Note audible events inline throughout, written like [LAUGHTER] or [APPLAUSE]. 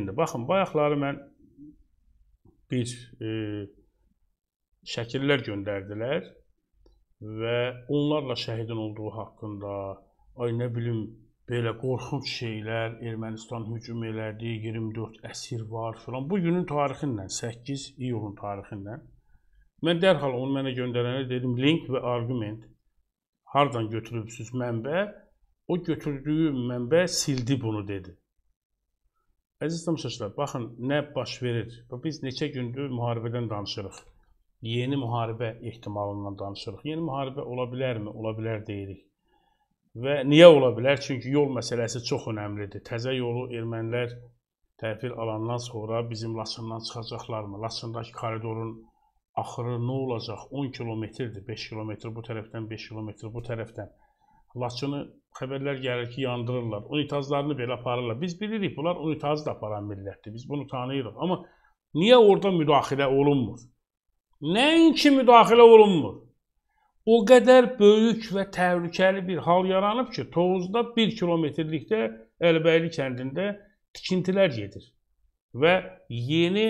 İndi baxın, bayaqları mən bir e, şəkillər göndərdilər və onlarla şəhidin olduğu haqqında, ay nə bilim, belə qorxunç şeylər, Ermənistan hücum elədi, 24 əsir var filan. Bu günün tarixindən, 8 iyulun tarixindən. Mən dərhal onu mənə göndərənə dedim, link və arqument hardan götürübsüz mənbə? O götürdüyü mənbə sildi bunu dedi. Əziz tamaşaçılar, baxın nə baş verir. Biz neçə gündür müharibədən danışırıq. Yeni müharibə ehtimalından danışırıq. Yeni müharibə ola bilərmi? Ola bilər deyirik. Və niyə ola bilər? Çünki yol məsələsi çox önəmlidir. Təzə yolu ermənilər təhvil alandan sonra bizim Laçından çıxacaqlarmı? Laçındakı koridorun axırı nə olacaq? 10 kilometrdir, 5 kilometr bu tərəfdən, 5 kilometr bu tərəfdən. Laçını xəbərlər gəlir ki, yandırırlar. Unitazlarını belə aparırlar. Biz bilirik, bunlar unitazı da aparan millətdir. Biz bunu tanıyırıq. Amma niyə orada müdaxilə olunmur? Nəinki müdaxilə olunmur? O qədər böyük və təhlükəli bir hal yaranıb ki, Tovuzda 1 kilometrlikdə Əlbəyli kəndində tikintilər gedir. Və yeni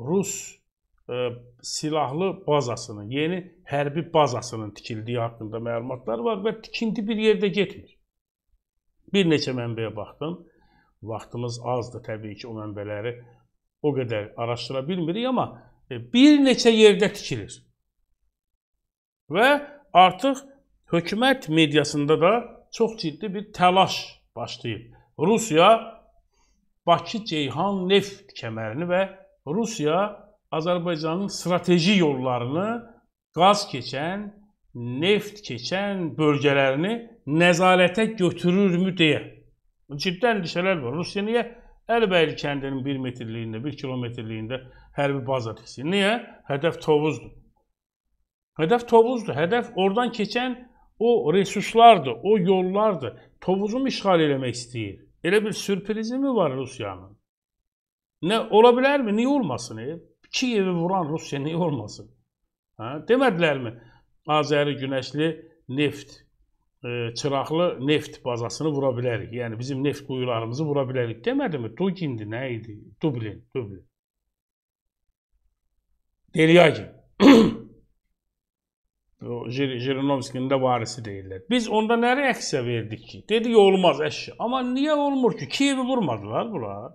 Rus ə, e, silahlı bazasının, yeni hərbi bazasının tikildiyi haqqında məlumatlar var və tikinti bir yerdə getmir. Bir neçə mənbəyə baxdım. Vaxtımız azdır təbii ki, o mənbələri o qədər araşdıra bilmirik, amma e, bir neçə yerdə tikilir. Və artıq hökumət mediasında da çox ciddi bir təlaş başlayıb. Rusiya Bakı-Ceyhan neft kəmərini və Rusiya Azərbaycanın strateji yollarını qaz keçən, neft keçən bölgələrini nəzarətə götürürmü deyə. Ciddi endişələr var. Rusiya niyə Əlbəyli kəndinin 1 metrliyində, 1 kilometrliyində hərbi baza tiksin? Niyə? Hədəf Tovuzdur. Hədəf Tovuzdur. Hədəf oradan keçən o resurslardır, o yollardır. Tovuzu mu işğal eləmək istəyir? Elə bir sürprizi mi var Rusiyanın? Nə ola bilərmi? Niyə olmasın? E? Kiyevi vuran Rusiya niyə olmasın? Hə? Demədilər mi? Azəri Günəşli neft E, çıraqlı neft bazasını vura bilərik. Yəni bizim neft quyularımızı vura bilərik. Demədimi? Tugindi nə idi? Dublin, Dublin. Delyagi. [CLEARS THROAT] Jirinovskinin də varisi deyirlər. Biz onda nəri əksə verdik ki? Dedik olmaz əşya. Amma niyə olmur ki? Kiyevi vurmadılar bunlar.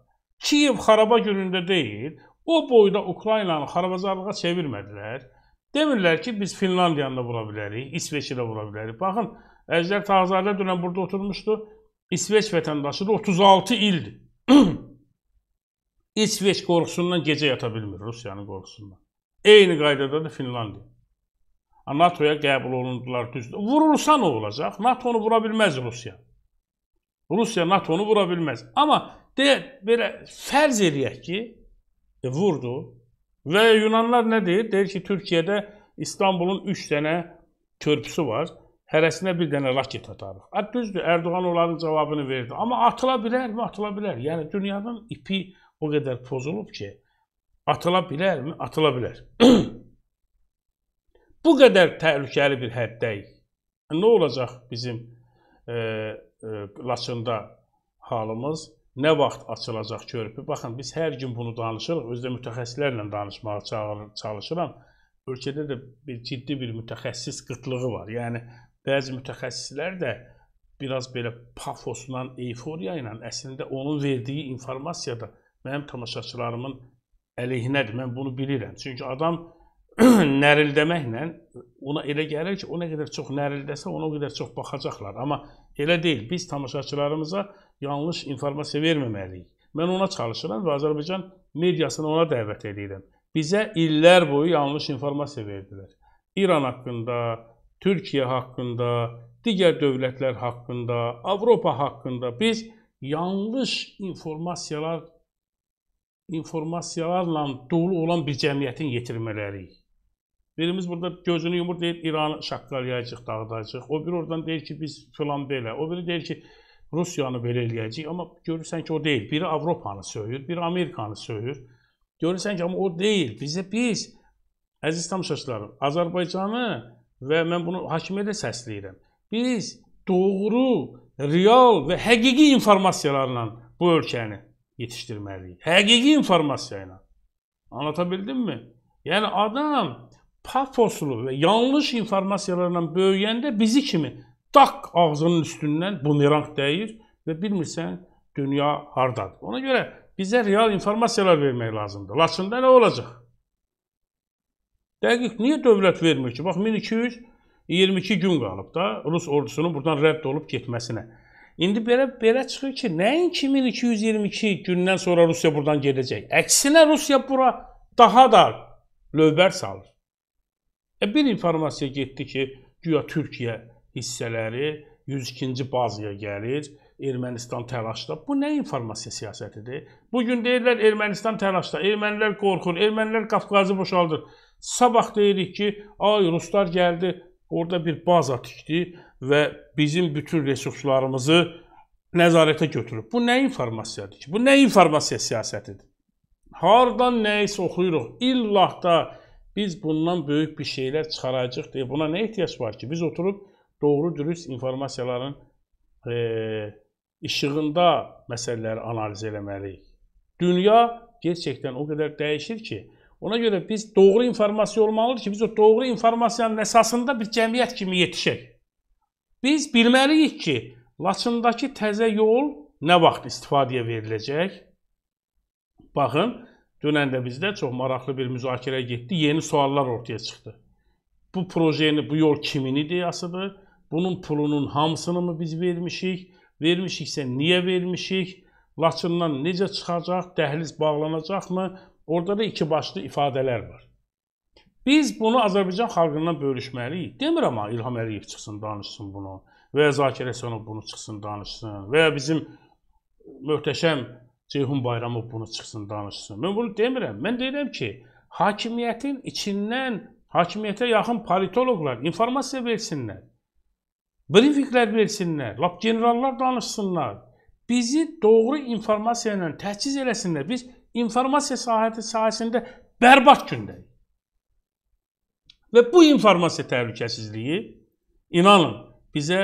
Kiyev xaraba günündə deyil. O boyda Ukraynanı xarabazarlığa çevirmədilər. Demirlər ki, biz Finlandiyanı da vura bilərik, İsveçi də vura bilərik. Baxın, Əjdər Tağzadə dünən burada oturmuşdu. İsveç vətəndaşıdır, 36 ildir. [CLEARS THROAT] İsveç qorxusundan gecə yata bilmir, Rusiyanın qorxusundan. Eyni qaydada da Finlandiya. NATO-ya qəbul olundular düzdür. Vurulsa nə olacaq? NATO-nu vura bilməz Rusiya. Rusiya NATO-nu vura bilməz. Amma de, belə fərz eləyək ki, e, vurdu və Yunanlar nə deyir? Deyir ki, Türkiyədə İstanbulun 3 dənə körpüsü var hərəsinə bir dənə raket atarıq. A düzdür, Ərdoğan onların cavabını verdi. Amma atıla bilərmi? Atıla bilər. Yəni dünyanın ipi o qədər pozulub ki, atıla bilərmi? Atıla bilər. [CLEARS THROAT] Bu qədər təhlükəli bir həddəyik. Nə olacaq bizim e, e, Laçında halımız? Nə vaxt açılacaq körpü? Baxın, biz hər gün bunu danışırıq. Özdə mütəxəssislərlə danışmağa çalışıram. Ölkədə də bir ciddi bir mütəxəssis qıtlığı var. Yəni Bəzi mütəxəssislər də biraz belə pafosla, eyforiya ilə əslində onun verdiyi informasiya da mənim tamaşaçılarımın əleyhinədir. Mən bunu bilirəm. Çünki adam [CLEARS THROAT] nərildəməklə ona elə gəlir ki, o nə qədər çox nərildəsə, ona o qədər çox baxacaqlar. Amma elə deyil. Biz tamaşaçılarımıza yanlış informasiya verməməliyik. Mən ona çalışıram və Azərbaycan mediasını ona dəvət edirəm. Bizə illər boyu yanlış informasiya verdilər. İran haqqında, Türkiyə haqqında, digər dövlətlər haqqında, Avropa haqqında biz yanlış informasiyalar informasiyalarla dolu olan bir cəmiyyətin yetirməliyik. Birimiz burada gözünü yumur deyir İranı şaqqalayacaq, dağıdacaq. O biri oradan deyir ki biz filan belə. O biri deyir ki Rusiyanı belə eləyəcək. Amma görürsən ki o deyil. Biri Avropanı söyür, biri Amerikanı söyür. Görürsən ki amma o deyil. Bizə biz əziz tamaşaçılarım, Azərbaycanı və mən bunu hakimiyyətə səsləyirəm. Biz doğru, real və həqiqi informasiyalarla bu ölkəni yetişdirməliyik. Həqiqi informasiya ilə. Anlata bildimmi? Yəni adam pafoslu və yanlış informasiyalarla böyüyəndə bizi kimi daq ağzının üstündən bumerang dəyir və bilmirsən dünya hardadır. Ona görə bizə real informasiyalar vermək lazımdır. Laçında nə olacaq? Dəqiq niyə dövlət vermir ki? Bax 1222 gün qalıb da Rus ordusunun buradan rədd olub getməsinə. İndi belə belə çıxır ki, nəinki 1222 gündən sonra Rusiya buradan gedəcək. Əksinə Rusiya bura daha da lövbər salır. E, bir informasiya getdi ki, güya Türkiyə hissələri 102-ci bazaya gəlir. Ermənistan təlaşda. Bu nə informasiya siyasətidir? Bu gün deyirlər Ermənistan təlaşda, ermənilər qorxur, ermənilər Qafqazı boşaldır. Sabah deyirik ki, ay ruslar gəldi, orada bir baza tikdi və bizim bütün resurslarımızı nəzarətə götürüb. Bu nə informasiyadır ki? Bu nə informasiya siyasətidir? Hardan nəyisə oxuyuruq. İllah da biz bundan böyük bir şeylər çıxaracağıq deyə buna nə ehtiyac var ki? Biz oturub doğru dürüst informasiyaların e, işığında məsələləri analiz eləməliyik. Dünya gerçəkdən o qədər dəyişir ki, ona görə biz doğru informasiya olmalıdır ki, biz o doğru informasiyanın əsasında bir cəmiyyət kimi yetişək. Biz bilməliyik ki, Laçındakı təzə yol nə vaxt istifadəyə veriləcək? Baxın, dünən də bizdə çox maraqlı bir müzakirə getdi, yeni suallar ortaya çıxdı. Bu projeni, bu yol kimin ideyasıdır? Bunun pulunun hamısını mı biz vermişik? Vermişiksə niyə vermişik? Laçından necə çıxacaq? Dəhliz bağlanacaqmı? Orada da iki başlı ifadələr var. Biz bunu Azərbaycan xalqından bölüşməliyik. Demirəm ha İlham Əliyev çıxsın, danışsın bunu və ya Zakir Əsənov bunu çıxsın, danışsın və ya bizim möhtəşəm Ceyhun Bayramov bunu çıxsın, danışsın. Mən bunu demirəm. Mən deyirəm ki, hakimiyyətin içindən hakimiyyətə yaxın politoloqlar informasiya versinlər brifiklər versinlər, lap generallar danışsınlar. Bizi doğru informasiya ilə təchiz eləsinlər. Biz informasiya sahəsi sahəsində bərbad gündəyik. Və bu informasiya təhlükəsizliyi inanın bizə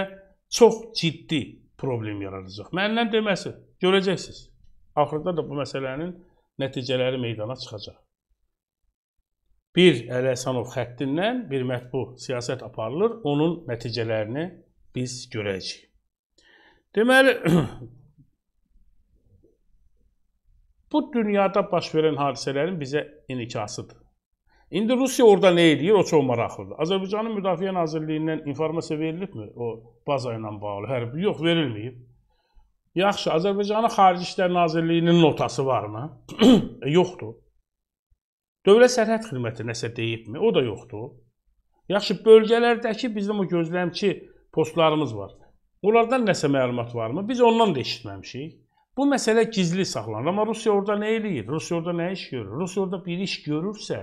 çox ciddi problem yaradacaq. Məndən deməsi görəcəksiniz. Axırda da bu məsələnin nəticələri meydana çıxacaq. Bir Əli Əsanov xəttindən bir mətbu siyasət aparılır, onun nəticələrini biz görəcəyik. Deməli, [CLEARS THROAT] bu dünyada baş verən hadisələrin bizə inikasıdır. İndi Rusiya orada nə edir? O çox maraqlıdır. Azərbaycanın Müdafiə Nazirliyindən informasiya verilibmi o baza ilə bağlı? Hərbi yox, verilməyib. Yaxşı, Azərbaycanın Xarici İşlər Nazirliyinin notası varmı? [CLEARS THROAT] e, yoxdur. Dövlət Sərhəd Xidməti nəsə deyibmi? O da yoxdur. Yaxşı, bölgələrdəki bizim o gözləmçi postlarımız var. Onlardan nəsə məlumat varmı? Biz ondan da eşitməmişik. Bu məsələ gizli saxlanır. Amma Rusiya orada nə eləyir? Rusiya orada nə iş görür? Rusiya orada bir iş görürsə,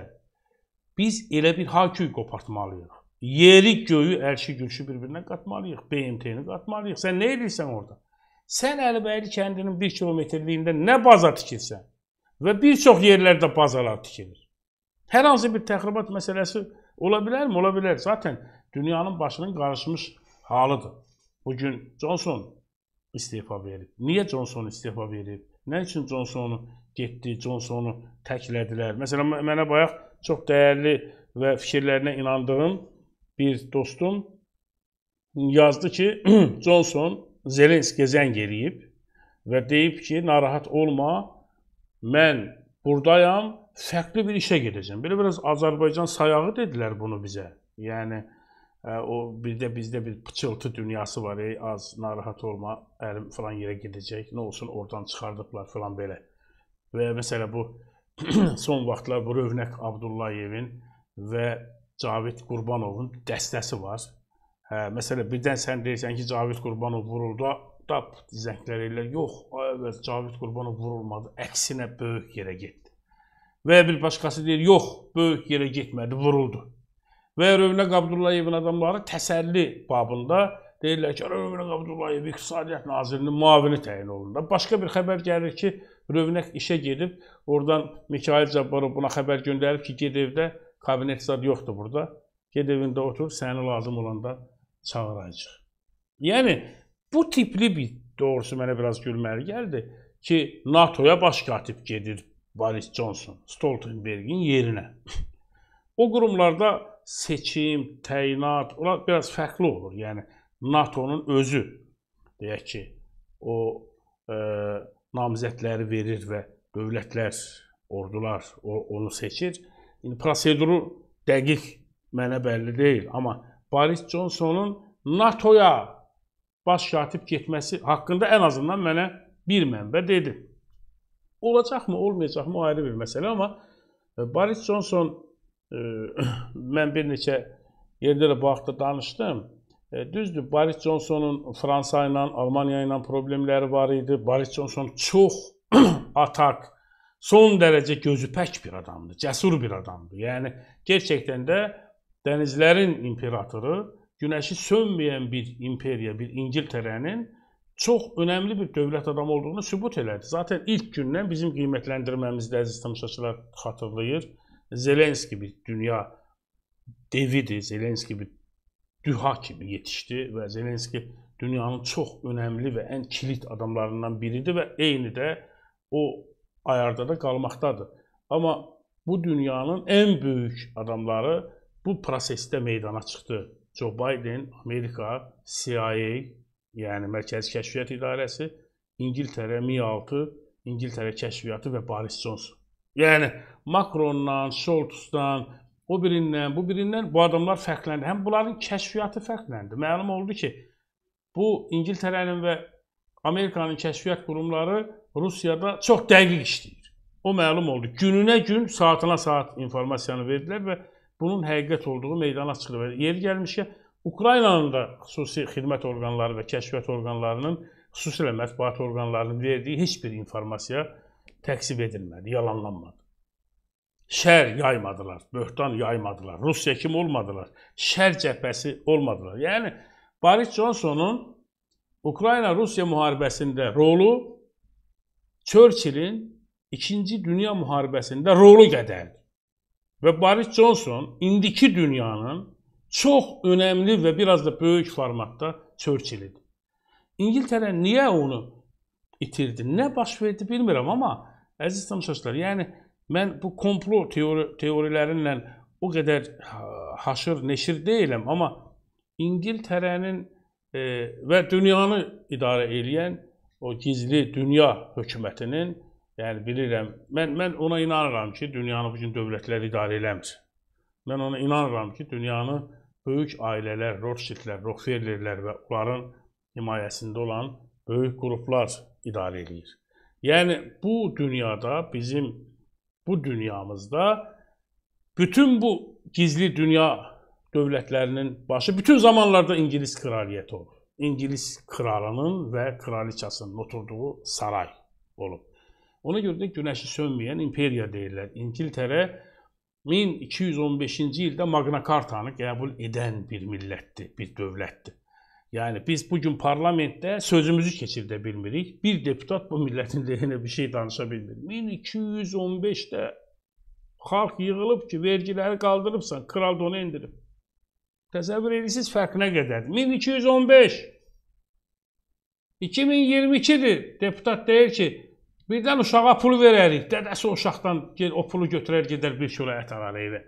biz elə bir hakuy qopartmalıyıq. Yeri, göyü, ərşi, gülşü bir-birinə qatmalıyıq. BMT-ni qatmalıyıq. Sən nə edirsən orada? Sən Əlibəyli kəndinin 1 kilometrliyində nə baza tikirsən və bir çox yerlərdə bazalar tikilir. Hər hansı bir təxribat məsələsi ola bilərmi? Ola bilər. Zaten dünyanın başının qarışmış halıdır. Bugün Johnson istifa verib. Niyə Johnson istifa verib? Nə üçün Johnsonu getdi, Johnsonu təklədilər? Məsələn, mənə bayaq çox dəyərli və fikirlərinə inandığım bir dostum yazdı ki, [CLEARS THROAT] Johnson Zelenskiyə zəng eləyib və deyib ki, narahat olma, mən burdayam, fərqli bir işə gedəcəm. Belə biraz Azərbaycan sayağı dedilər bunu bizə. Yəni, o bir də bizdə bir pıçıltı dünyası var. Ey az narahat olma. Əlim falan yerə gedəcək. Nə olsun oradan çıxardıblar falan belə. Və məsələ bu [CLEARS THROAT] son vaxtlar bu Rövnək Abdullayevin və Cavid Qurbanovun dəstəsi var. Hə, məsələ birdən sən deyirsən ki, Cavid Qurbanov vuruldu. Tap zənglər elə yox. Əvvəl Cavid Qurbanov vurulmadı. Əksinə böyük yerə getdi. Və bir başqası deyir, yox, böyük yerə getmədi, vuruldu. Və Rövnəq Abdullayev adamları təsəlli babında deyirlər ki, Rövnəq Abdullayev İqtisadiyyat Nazirinin muavini təyin olundu. Başqa bir xəbər gəlir ki, Rövnəq işə gedib, oradan Mikail Cabbarov buna xəbər göndərib ki, ged evdə kabinet zad yoxdur burada. Ged evində otur, səni lazım olanda çağıracaq. Yəni bu tipli bir doğrusu mənə biraz gülməli gəldi ki, NATO-ya baş katib gedir Boris Johnson Stoltenbergin yerinə. [LAUGHS] O qurumlarda seçim, təyinat, onlar biraz fərqli olur. Yəni NATO-nun özü deyək ki, o e, namizədləri verir və dövlətlər, ordular o, onu seçir. İndi proseduru dəqiq mənə bəlli deyil, amma Boris Johnsonun NATO-ya baş katib getməsi haqqında ən azından mənə bir mənbə dedi. Olacaqmı, olmayacaqmı o ayrı bir məsələ, amma e, Boris Johnson mən [CLEARS THROAT] bir neçə yerdə də bu haqda danışdım. Düzdür, Boris Johnsonun Fransa ilə, Almaniya ilə problemləri var idi. Boris Johnson çox [CLEARS THROAT] atak, son dərəcə gözüpək bir adamdır, cəsur bir adamdır. Yəni gerçəkdən də dənizlərin imperatoru, günəşi sönməyən bir imperiya, bir İngiltərənin çox önəmli bir dövlət adamı olduğunu sübut elədi. Zaten ilk gündən bizim qiymətləndirməmizdə əziz tamaşaçılar xatırlayır. Zelenski bir dünya devidir. Zelenski bir düha kimi yetişdi və Zelenski dünyanın çox önəmli və ən kilit adamlarından biridir və eyni də o ayarda da qalmaqdadır. Amma bu dünyanın ən böyük adamları bu prosesdə meydana çıxdı. Joe Biden, Amerika, CIA, yəni Mərkəzi Kəşfiyyat İdarəsi, İngiltərə, MI6, İngiltərə Kəşfiyyatı və Boris Johnson. Yəni Makrondan, Şoltzdan, o birindən, bu birindən bu adamlar fərqləndi. Həm bunların kəşfiyyatı fərqləndi. Məlum oldu ki, bu İngiltərənin və Amerikanın kəşfiyyat qurumları Rusiyada çox dəqiq işləyir. O məlum oldu. Gününə gün, saatına saat informasiyanı verdilər və bunun həqiqət olduğu meydana çıxdı. Və yeri gəlmişkən Ukraynanın da xüsusi xidmət orqanları və kəşfiyyat orqanlarının, xüsusilə mətbuat orqanlarının verdiyi heç bir informasiya təksib edilmədi, yalanlanmadı. Şər yaymadılar, böhtan yaymadılar, Rusiya kimi olmadılar, şər cəbhəsi olmadılar. Yəni, Boris Johnsonun Ukrayna-Rusiya müharibəsində rolu Churchillin 2-ci Dünya müharibəsində rolu qədərdir. Və Boris Johnson indiki dünyanın çox önəmli və biraz da böyük formatda Churchillidir. İngiltərə niyə onu itirdi. Nə baş verdi bilmirəm, amma əziz tamaşaçılar, yəni mən bu komplo teori teorilərinlə o qədər haşır neşir deyiləm, amma İngiltərənin e, və dünyanı idarə edən o gizli dünya hökumətinin, yəni bilirəm, mən mən ona inanıram ki, dünyanı bu gün dövlətlər idarə eləmir. Mən ona inanıram ki, dünyanı böyük ailələr, Rothschildlər, Rockefellerlər və onların himayəsində olan böyük qruplar idarə edir. Yəni bu dünyada bizim bu dünyamızda bütün bu gizli dünya dövlətlərinin başı bütün zamanlarda İngilis kraliyyəti olub. İngilis kralının və kraliçasının oturduğu saray olub. Ona görə də günəşi sönməyən imperiya deyirlər. İngiltərə 1215-ci ildə Magna Carta-nı qəbul edən bir millətdir, bir dövlətdir. Yəni biz bu gün parlamentdə sözümüzü keçirdə bilmirik. Bir deputat bu millətin lehinə bir şey danışa bilmir. 1215-də xalq yığılıb ki, vergiləri qaldırıbsan, kral da onu endirib. Təsəvvür edirsiniz fərq nə qədərdir? 1215 2022-dir. Deputat deyir ki, birdən uşağa pul verərik. Dədəsi o uşaqdan gel o pulu götürər gedər bir kilo ət alar evə.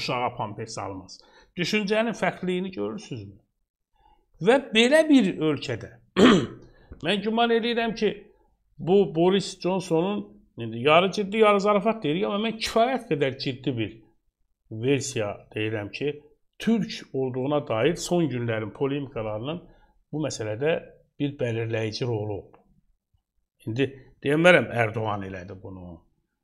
Uşağa pampers almaz. Düşüncənin fərqliliyini görürsüzmü? Və belə bir ölkədə [CLEARS THROAT] mən güman eləyirəm ki, bu Boris Johnsonun indi yarı ciddi, yarı zarafat deyirik, amma mən kifayət qədər ciddi bir versiya deyirəm ki, türk olduğuna dair son günlərin polemikalarının bu məsələdə bir bəlirləyici rolu oldu. İndi deyəmərəm Erdoğan elədi bunu.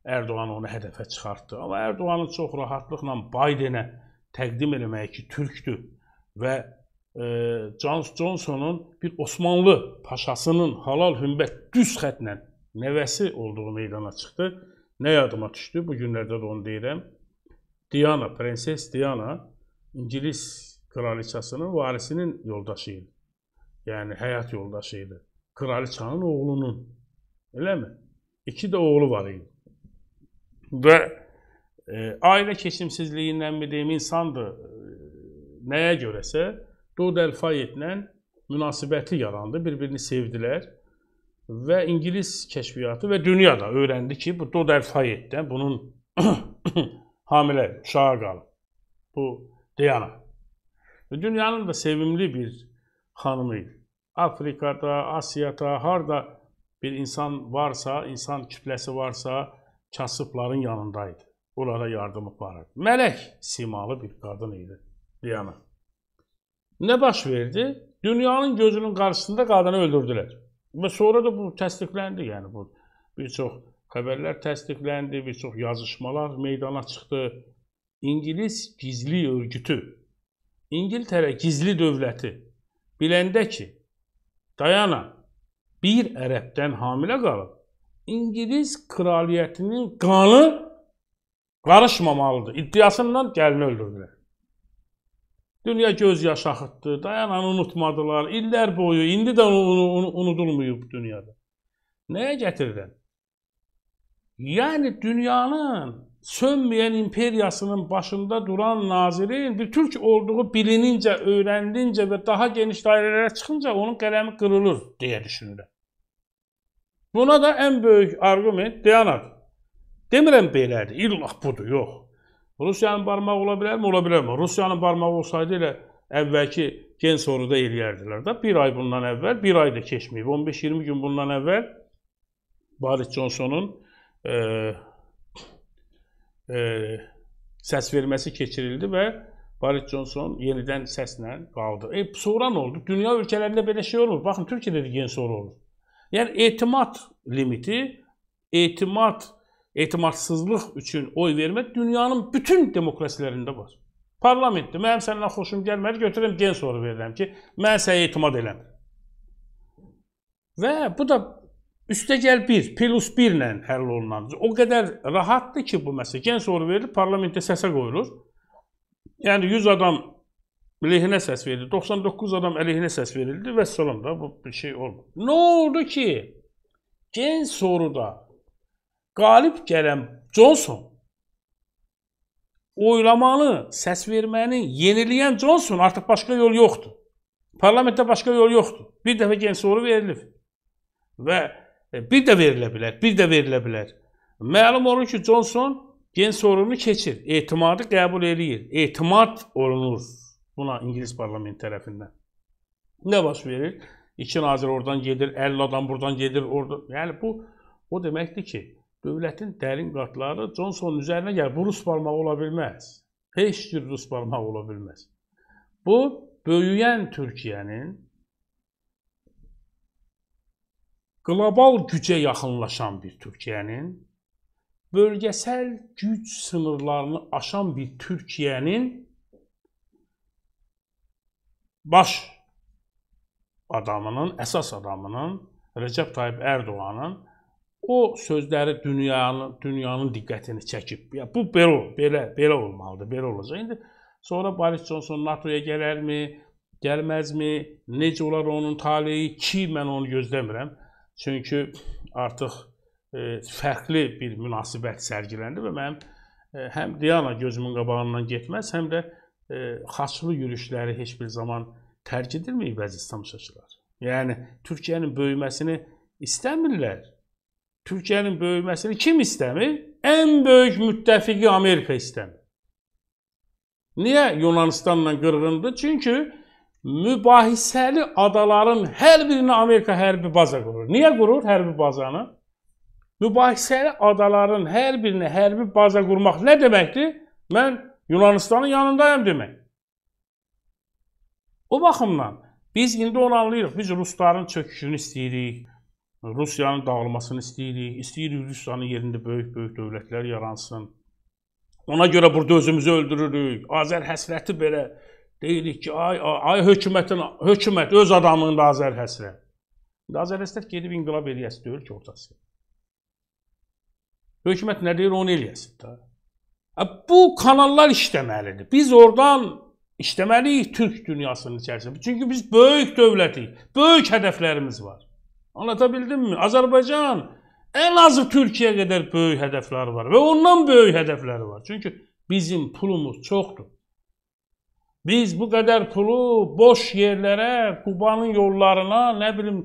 Erdoğan onu hədəfə çıxartdı. Amma Erdoğanın çox rahatlıqla Bidenə təqdim eləməyi ki, türkdür və Ee, Jones Johnson'un bir Osmanlı paşasının halal hümbet düz xətlə nəvəsi olduğu meydana çıxdı. Ne yadıma düşdü? Bu günlərdə də onu deyirəm. Diana, Prenses Diana İngiliz kraliçasının varisinin yoldaşıydı. idi. Yəni həyat yoldaşı idi. Kraliçanın oğlunun. Eləmi? İki də oğlu var idi. Və e, ailə keçimsizliyindən mi deyim, insandı e, nəyə görəsə, Dod əlfayətlə münasibəti yarandı, bir-birini sevdilər və ingilis kəşfiyyatı və dünya da öyrəndi ki, bu dod əlfayətdə bunun [COUGHS] hamilə uşağa qalıb. Bu Diana. Və dünyanın da sevimli bir xanımı idi. Afrikada, Asiyada, harda bir insan varsa, insan kütləsi varsa, kasıbların yanındaydı. Onlara yardım aparırdı. Mələk simalı bir qadın idi Diana. Nə baş verdi? Dünyanın gözünün qarşısında qadını öldürdülər. Və sonra da bu təsdiqləndi, yəni bu bir çox xəbərlər təsdiqləndi, bir çox yazışmalar meydana çıxdı. İngilis gizli örgütü, İngiltərə gizli dövləti biləndə ki, Dayana bir ərəbdən hamilə qalıb, İngilis kraliyyətinin qanı qarışmamalıdır iddiasından gəlini öldürdülər. Dünya göz yaşı axıtdı. Dayanan unutmadılar. İllər boyu, indi də unudulmayıb dünyada. Nəyə gətirirəm? Yəni dünyanın sönməyən imperiyasının başında duran nazirin bir türk olduğu bilinincə, öyrəndilincə və daha geniş dairələrə çıxınca onun qələmi qırılır deyə düşünürəm. Buna da ən böyük arqument dayanadır. Demirəm belədir, illah budur, yox. Rusiyanın barmağı ola bilərmi? Ola bilərmi? Rusiyanın barmağı olsaydı elə əvvəlki gen soruda eləyərdilər də. Bir ay bundan əvvəl, bir ay da keçməyib. 15-20 gün bundan əvvəl Boris Johnsonun e, e, səs verməsi keçirildi və Boris Johnson yenidən səslə qaldı. E, sonra nə oldu? Dünya ölkələrində belə şey olmur. Baxın, Türkiyədə də gen soru olur. Yəni, etimad limiti, etimad limiti etimadsızlıq üçün oy vermək dünyanın bütün demokrasiyalarında var. Parlamentdə mənim səndən xoşum gəlmədi, götürürəm gen soru verirəm ki, mən sənə etimad eləmirəm. Və bu da üstəgəl 1, plus 1 ilə həll olunan. O qədər rahatdır ki, bu məsələ gen soru verilir, parlamentdə səsə qoyulur. Yəni 100 adam lehinə səs verildi, 99 adam əleyhinə səs verildi və salam da bu bir şey olmadı. Nə oldu ki? Gen soruda qalib gələn Johnson oylamanı, səs verməni yeniləyən Johnson artıq başqa yol yoxdur. Parlamentdə başqa yol yoxdur. Bir dəfə gənc soru verilib. Və e, bir də verilə bilər, bir də verilə bilər. Məlum olur ki, Johnson gen sorunu keçir, etimadı qəbul eləyir, etimad olunur buna İngilis parlament tərəfindən. Nə baş verir? İki nazir oradan gedir, 50 adam buradan gedir, orada. Yəni bu o deməkdir ki, dövlətin dərin qatları Johnsonun üzərinə gəlir. Bu rus barmağı ola bilməz. Heç cür rus barmağı ola bilməz. Bu böyüyən Türkiyənin qlobal gücə yaxınlaşan bir Türkiyənin bölgəsəl güc sınırlarını aşan bir Türkiyənin baş adamının, əsas adamının Recep Tayyip Erdoğanın o sözləri dünyanın dünyanın diqqətini çəkib. Ya bu belə belə belə olmalıdır, belə olacaq. İndi sonra Boris Johnson NATO-ya gələrmi, gəlməzmi, necə olar onun taleyi ki, mən onu gözləmirəm. Çünki artıq e, fərqli bir münasibət sərgiləndi və mənim e, həm Diana gözümün qabağından getməz, həm də e, xaçlı yürüşləri heç bir zaman tərk edilməyib əziz tamaşaçılar. Yəni Türkiyənin böyüməsini istəmirlər. Türkiyənin böyüməsini kim istəmir? Ən böyük müttəfiqi Amerika istəmir. Niyə Yunanistanla qırğındır? Çünki mübahisəli adaların hər birinə Amerika hərbi baza qurur. Niyə qurur hərbi bazanı? Mübahisəli adaların hər birinə hərbi baza qurmaq nə deməkdir? Mən Yunanistanın yanındayam demək. O baxımdan biz indi onu anlayırıq. Biz rusların çöküşünü istəyirik. Rusiyanın dağılmasını istəyirik. İstəyirik Rusiyanın yerində böyük-böyük dövlətlər yaransın. Ona görə burada özümüzü öldürürük. Azər həsrəti belə deyirik ki, ay ay hökumətin hökumət öz adamında Azər həsrət. İndi Azər həsrət gedib inqilab eləyəsi deyil ki, ortası. Hökumət nə deyir, onu eləyəsin də. Bu kanallar işləməlidir. Biz oradan işləməliyik Türk dünyasının içərisində. Çünki biz böyük dövlətik, böyük hədəflərimiz var. Anlatabildim mi? Azərbaycan ən azı Türkiyə qədər böyük hədəfləri var və ondan böyük hədəfləri var. Çünki bizim pulumuz çoxdur. Biz bu qədər pulu boş yerlərə, Qubanın yollarına, nə bilim,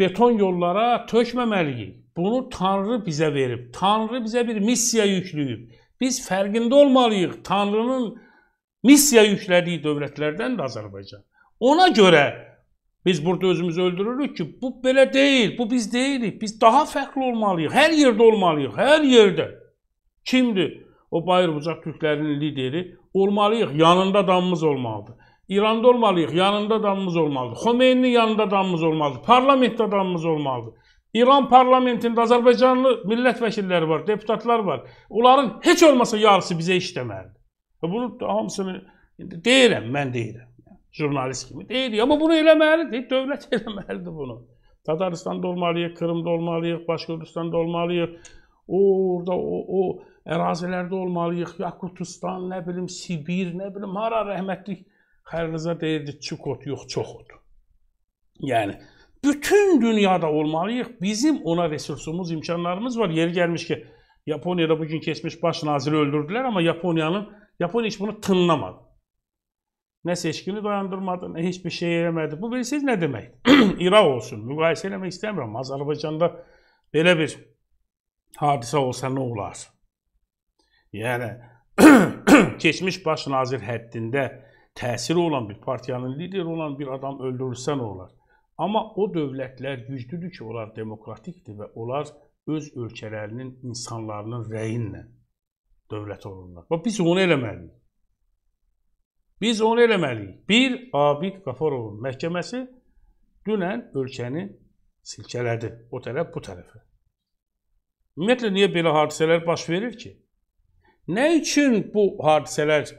beton yollara tökməməliyik. Bunu Tanrı bizə verib. Tanrı bizə bir missiya yükləyib. Biz fərqində olmalıyıq. Tanrının missiya yüklədiyi dövlətlərdən də Azərbaycan. Ona görə Biz burada özümüzü öldürürük ki, bu belə deyil, bu biz deyilik. Biz daha fərqli olmalıyıq, hər yerdə olmalıyıq, hər yerdə. Kimdir? O Bayırbucaq türklərinin lideri olmalıyıq, yanında adamımız olmalıdır. İranda olmalıyıq, yanında adamımız olmalıdır. Xomeynin yanında adamımız olmalıdır. Parlamentdə adamımız olmalıdır. İran parlamentində Azərbaycanlı millət vəkilləri var, deputatlar var. Onların heç olmasa yarısı bizə işləməlidir. Bunu hamısını deyirəm, mən deyirəm. jurnalist gibi değildi. Ama bunu eləməlidir, dövlət eləməlidir bunu. Tataristanda olmalıyıq, Kırımda olmalıyıq, Başkürdistan'da olmalıyıq. Orada o, o ərazilərdə olmalıyıq. Yakutistan, nə bilim, Sibir, nə bilim, hara rəhmətlik xəriniza deyirdi, çikot yox, çoxudur. Yəni, bütün dünyada olmalıyıq. Bizim ona resursumuz, imkanlarımız var. Yeri gəlmiş ki, Yaponiyada bugün keçmiş baş naziri öldürdülər, ama Yaponiyanın, Yaponiya hiç bunu tınlamadı. Nə seçkini dayandırmadı, nə heç bir şey eləmədi. Bu bilirsiniz nə deməkdir? [CLEARS THROAT] İraq olsun. Müqayisə eləmək istəmirəm. Azərbaycanda belə bir hadisə olsa nə olar? Yəni [CLEARS THROAT] keçmiş baş nazir həddində təsiri olan bir partiyanın lideri olan bir adam öldürülsə nə olar? Amma o dövlətlər güclüdür ki, onlar demokratikdir və onlar öz ölkələrinin insanlarının rəyi ilə dövlət olurlar. Bax biz onu eləməliyik. Biz onu eləməliyik. Bir, Abid Qafarovun məhkəməsi dünən ölkəni silkələdi. O tərəf, bu tərəfə. Ümumiyyətlə, niyə belə hadisələr baş verir ki? Nə üçün bu hadisələr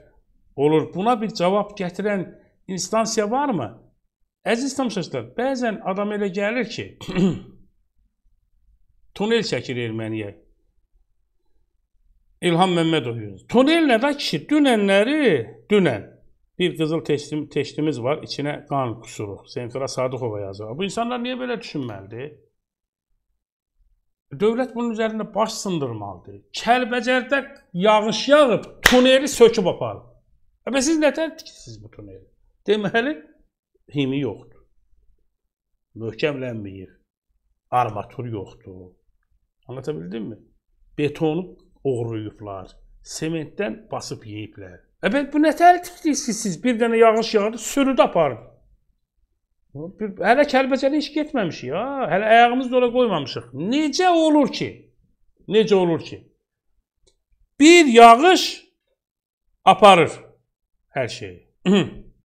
olur? Buna bir cavab gətirən instansiya varmı? Əziz tamşaçlar, bəzən adam elə gəlir ki, [CLEARS THROAT] tunel çəkir erməniyə. İlham Məmmədov yürür. Tunel nədə kişi? Dünənləri, dünən Bir qızıl teştim, teştimiz var, içinə qan qusuru. Zemfira Sadıqova yazır. Bu insanlar niyə belə düşünməlidir? Dövlət bunun üzərində baş sındırmalıdır. Kəlbəcərdə yağış yağıb, tuneli söküb aparıb. Əbə siz nətər tikirsiniz bu tuneli? Deməli, himi yoxdur. Möhkəmlənməyir. Armatur yoxdur. Anlatabildim mi? Betonu oğurluyublar. Sementdən basıb yeyiblər. Əbəl, e bu nə təhlükdəyirsiniz ki, siz bir dənə yağış yağdı, sürüdü aparın. Bir, hələ Kəlbəcərə iş getməmişik, ha? hələ ayağımızı ora qoymamışıq. Necə olur ki? Necə olur ki? Bir yağış aparır hər şeyi. [CLEARS THROAT]